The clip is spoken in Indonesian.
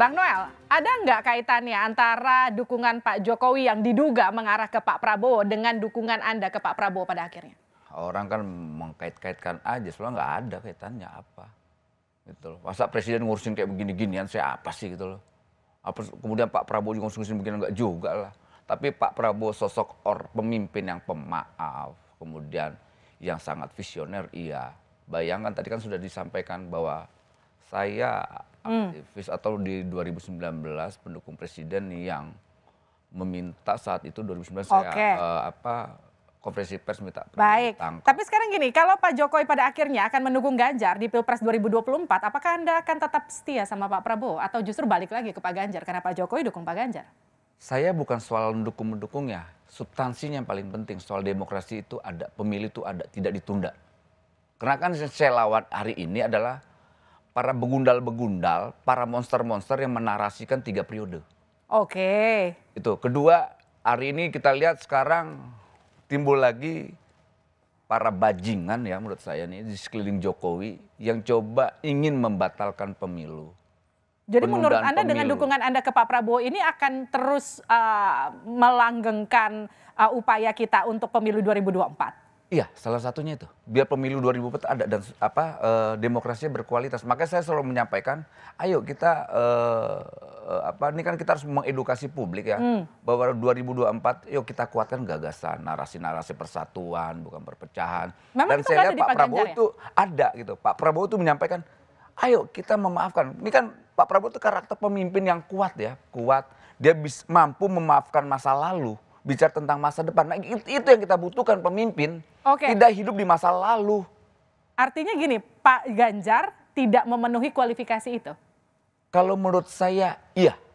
Bang Noel, ada nggak kaitannya antara dukungan Pak Jokowi yang diduga mengarah ke Pak Prabowo dengan dukungan Anda ke Pak Prabowo pada akhirnya? Orang kan mengkait-kaitkan aja, sebenarnya nggak ada kaitannya apa. Gitu loh. Masa presiden ngurusin kayak begini-ginian, saya apa sih gitu loh. Apa, kemudian Pak Prabowo juga ngurusin begini enggak juga lah. Tapi Pak Prabowo sosok or pemimpin yang pemaaf, kemudian yang sangat visioner iya. Bayangkan tadi kan sudah disampaikan bahwa saya Hmm. aktivis atau di 2019 pendukung presiden yang meminta saat itu 2019 okay. saya uh, apa konferensi pers minta Baik. Tangkap. Tapi sekarang gini, kalau Pak Jokowi pada akhirnya akan mendukung Ganjar di Pilpres 2024, apakah Anda akan tetap setia sama Pak Prabowo atau justru balik lagi ke Pak Ganjar karena Pak Jokowi dukung Pak Ganjar? Saya bukan soal mendukung mendukungnya ya. Substansinya yang paling penting soal demokrasi itu ada, pemilih itu ada, tidak ditunda. Karena kan lawat hari ini adalah para begundal-begundal, para monster-monster yang menarasikan tiga periode. Oke. Okay. Itu. Kedua, hari ini kita lihat sekarang timbul lagi para bajingan ya menurut saya nih di sekeliling Jokowi yang coba ingin membatalkan pemilu. Jadi menurut Anda pemilu. dengan dukungan Anda ke Pak Prabowo ini akan terus uh, melanggengkan uh, upaya kita untuk pemilu 2024? Iya, salah satunya itu. Biar pemilu 2004 ada dan apa e, demokrasinya berkualitas. Makanya saya selalu menyampaikan, ayo kita e, apa ini kan kita harus mengedukasi publik ya hmm. bahwa 2024 yuk kita kuatkan gagasan, narasi-narasi persatuan bukan perpecahan. Memang dan saya lihat Pak Prabowo ya? itu ada gitu. Pak Prabowo itu menyampaikan, ayo kita memaafkan. Ini kan Pak Prabowo itu karakter pemimpin yang kuat ya, kuat. Dia bisa mampu memaafkan masa lalu bicara tentang masa depan. Nah, itu yang kita butuhkan pemimpin. Okay. Tidak hidup di masa lalu. Artinya gini, Pak Ganjar tidak memenuhi kualifikasi itu. Kalau menurut saya, iya.